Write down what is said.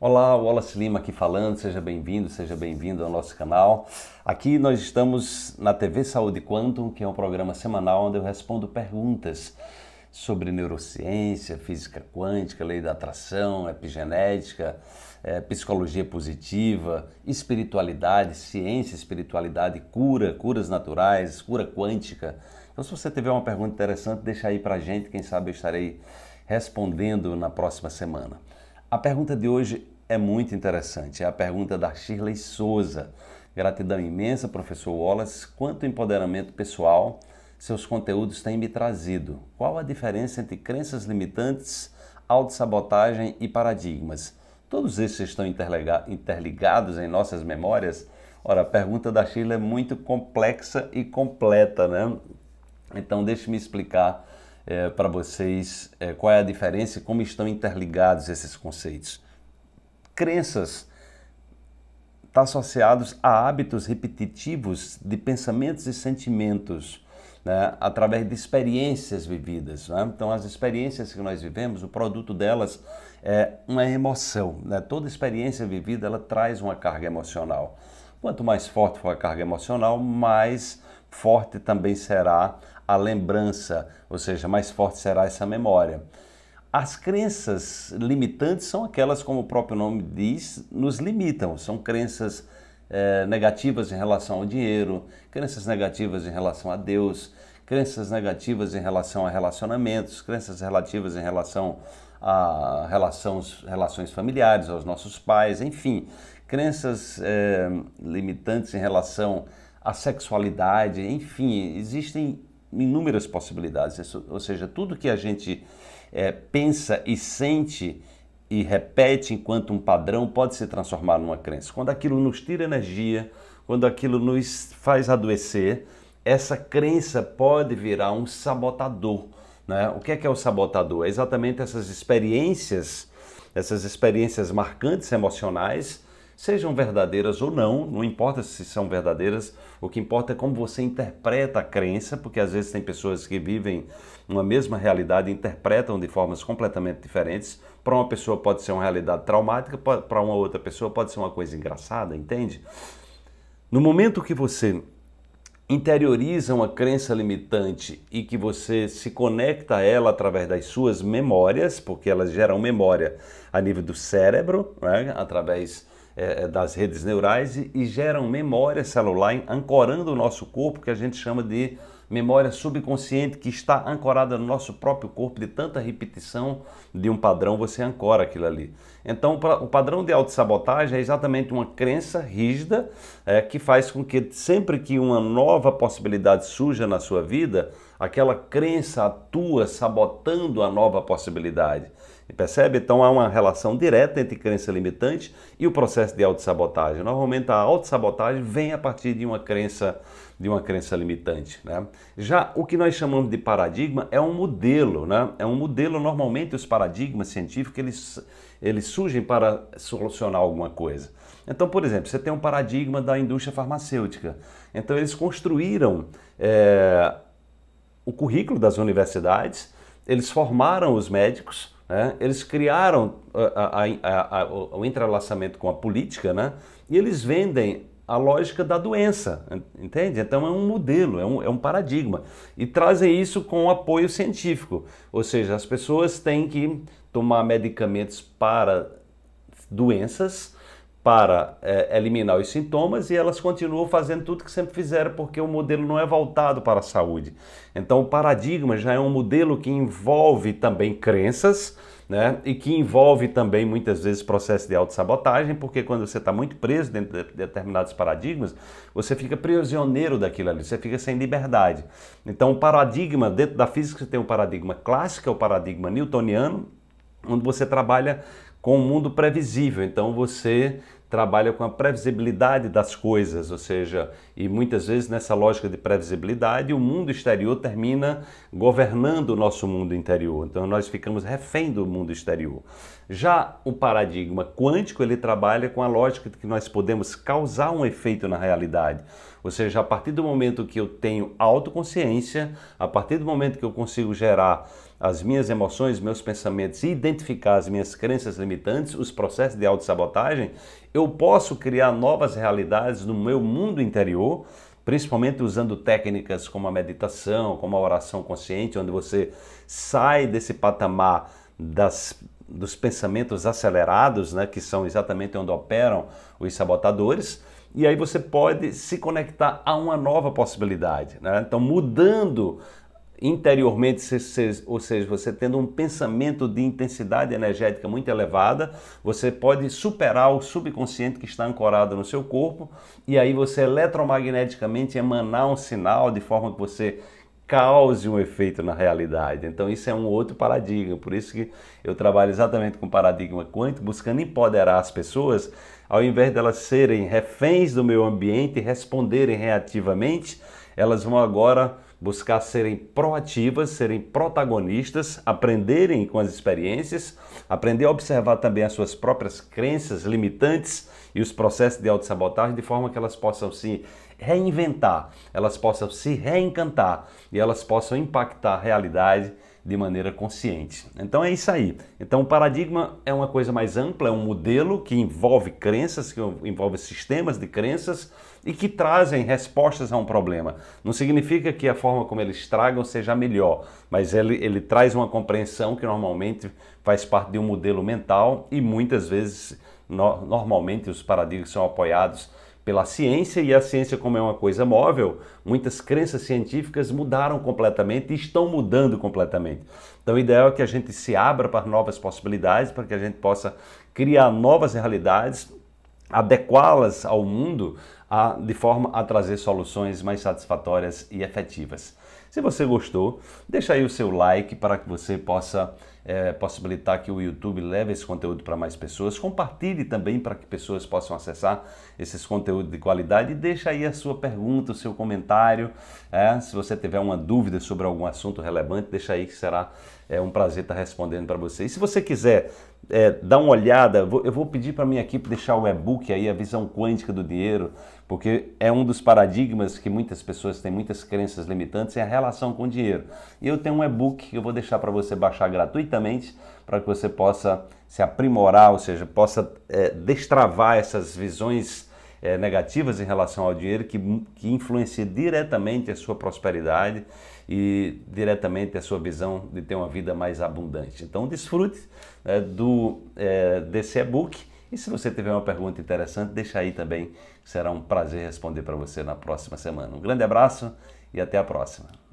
Olá, Wallace Lima aqui falando, seja bem-vindo, seja bem-vindo ao nosso canal. Aqui nós estamos na TV Saúde Quantum, que é um programa semanal onde eu respondo perguntas sobre neurociência, física quântica, lei da atração, epigenética, é, psicologia positiva, espiritualidade, ciência, espiritualidade, cura, curas naturais, cura quântica. Então, se você tiver uma pergunta interessante, deixa aí pra gente, quem sabe eu estarei respondendo na próxima semana. A pergunta de hoje é muito interessante. É a pergunta da Shirley Souza. Gratidão imensa, professor Wallace. Quanto empoderamento pessoal seus conteúdos têm me trazido? Qual a diferença entre crenças limitantes, autossabotagem e paradigmas? Todos esses estão interligados em nossas memórias? Ora, a pergunta da Sheila é muito complexa e completa, né? Então, deixe-me explicar é, para vocês é, qual é a diferença e como estão interligados esses conceitos. Crenças está associados a hábitos repetitivos de pensamentos e sentimentos, né? através de experiências vividas. Né? Então, as experiências que nós vivemos, o produto delas é uma emoção. Né? Toda experiência vivida ela traz uma carga emocional. Quanto mais forte for a carga emocional, mais forte também será a lembrança, ou seja, mais forte será essa memória. As crenças limitantes são aquelas, como o próprio nome diz, nos limitam. São crenças eh, negativas em relação ao dinheiro, crenças negativas em relação a Deus, crenças negativas em relação a relacionamentos, crenças relativas em relação a relações, relações familiares, aos nossos pais, enfim, crenças eh, limitantes em relação à sexualidade, enfim, existem inúmeras possibilidades. ou seja, tudo que a gente é, pensa e sente e repete enquanto um padrão pode se transformar numa crença. Quando aquilo nos tira energia, quando aquilo nos faz adoecer, essa crença pode virar um sabotador. Né? O que é, que é o sabotador? É exatamente essas experiências, essas experiências marcantes emocionais sejam verdadeiras ou não, não importa se são verdadeiras, o que importa é como você interpreta a crença, porque às vezes tem pessoas que vivem uma mesma realidade e interpretam de formas completamente diferentes. Para uma pessoa pode ser uma realidade traumática, para uma outra pessoa pode ser uma coisa engraçada, entende? No momento que você interioriza uma crença limitante e que você se conecta a ela através das suas memórias, porque elas geram memória a nível do cérebro, né? através é, é, das redes neurais e, e geram memória celular ancorando o nosso corpo, que a gente chama de memória subconsciente que está ancorada no nosso próprio corpo de tanta repetição de um padrão, você ancora aquilo ali. Então, o padrão de autossabotagem é exatamente uma crença rígida é, que faz com que sempre que uma nova possibilidade surja na sua vida, aquela crença atua sabotando a nova possibilidade. Percebe? Então há uma relação direta entre crença limitante e o processo de autossabotagem. Normalmente a autossabotagem vem a partir de uma crença de uma crença limitante. Né? Já o que nós chamamos de paradigma é um modelo, né? é um modelo, normalmente os paradigmas científicos eles, eles surgem para solucionar alguma coisa. Então, por exemplo, você tem um paradigma da indústria farmacêutica. Então eles construíram é, o currículo das universidades, eles formaram os médicos, né? Eles criaram ah, a, a, a, o entrelaçamento com a política né? e eles vendem a lógica da doença, entende? Então é um modelo, é um, é um paradigma. E trazem isso com apoio científico, ou seja, as pessoas têm que tomar medicamentos para doenças para é, eliminar os sintomas e elas continuam fazendo tudo que sempre fizeram, porque o modelo não é voltado para a saúde. Então, o paradigma já é um modelo que envolve também crenças. Né? E que envolve também muitas vezes processo de autossabotagem, porque quando você está muito preso dentro de determinados paradigmas, você fica prisioneiro daquilo ali, você fica sem liberdade. Então, o paradigma, dentro da física, você tem o paradigma clássico, é o paradigma newtoniano, onde você trabalha com o um mundo previsível. Então você trabalha com a previsibilidade das coisas, ou seja, e muitas vezes nessa lógica de previsibilidade, o mundo exterior termina governando o nosso mundo interior. Então nós ficamos refém do mundo exterior. Já o paradigma quântico, ele trabalha com a lógica de que nós podemos causar um efeito na realidade. Ou seja, a partir do momento que eu tenho autoconsciência, a partir do momento que eu consigo gerar as minhas emoções, meus pensamentos e identificar as minhas crenças limitantes, os processos de autossabotagem, eu eu posso criar novas realidades no meu mundo interior, principalmente usando técnicas como a meditação, como a oração consciente, onde você sai desse patamar das, dos pensamentos acelerados, né, que são exatamente onde operam os sabotadores, e aí você pode se conectar a uma nova possibilidade. Né? Então, mudando interiormente, ou seja, você tendo um pensamento de intensidade energética muito elevada, você pode superar o subconsciente que está ancorado no seu corpo e aí você eletromagneticamente emanar um sinal de forma que você cause um efeito na realidade. Então isso é um outro paradigma, por isso que eu trabalho exatamente com paradigma quântico, buscando empoderar as pessoas, ao invés delas serem reféns do meu ambiente e responderem reativamente, elas vão agora buscar serem proativas, serem protagonistas, aprenderem com as experiências, aprender a observar também as suas próprias crenças limitantes e os processos de autossabotagem, de forma que elas possam se reinventar, elas possam se reencantar e elas possam impactar a realidade de maneira consciente. Então é isso aí. Então o paradigma é uma coisa mais ampla, é um modelo que envolve crenças, que envolve sistemas de crenças e que trazem respostas a um problema. Não significa que a forma como eles tragam seja melhor, mas ele, ele traz uma compreensão que normalmente faz parte de um modelo mental e muitas vezes, no, normalmente, os paradigmas são apoiados pela ciência e a ciência, como é uma coisa móvel, muitas crenças científicas mudaram completamente e estão mudando completamente. Então, o ideal é que a gente se abra para novas possibilidades, para que a gente possa criar novas realidades, adequá-las ao mundo a, de forma a trazer soluções mais satisfatórias e efetivas. Se você gostou, deixa aí o seu like para que você possa é, possibilitar que o YouTube leve esse conteúdo para mais pessoas. Compartilhe também para que pessoas possam acessar esses conteúdos de qualidade e deixa aí a sua pergunta, o seu comentário. É, se você tiver uma dúvida sobre algum assunto relevante, deixa aí que será é um prazer estar respondendo para você. E se você quiser é, dar uma olhada, eu vou pedir para minha equipe deixar o e-book aí, a visão quântica do dinheiro, porque é um dos paradigmas que muitas pessoas têm, muitas crenças limitantes, é a relação com o dinheiro. E eu tenho um e-book que eu vou deixar para você baixar gratuitamente, para que você possa se aprimorar, ou seja, possa é, destravar essas visões é, negativas em relação ao dinheiro que, que influencia diretamente a sua prosperidade e diretamente a sua visão de ter uma vida mais abundante. Então desfrute é, do, é, desse e-book e se você tiver uma pergunta interessante, deixa aí também, será um prazer responder para você na próxima semana. Um grande abraço e até a próxima.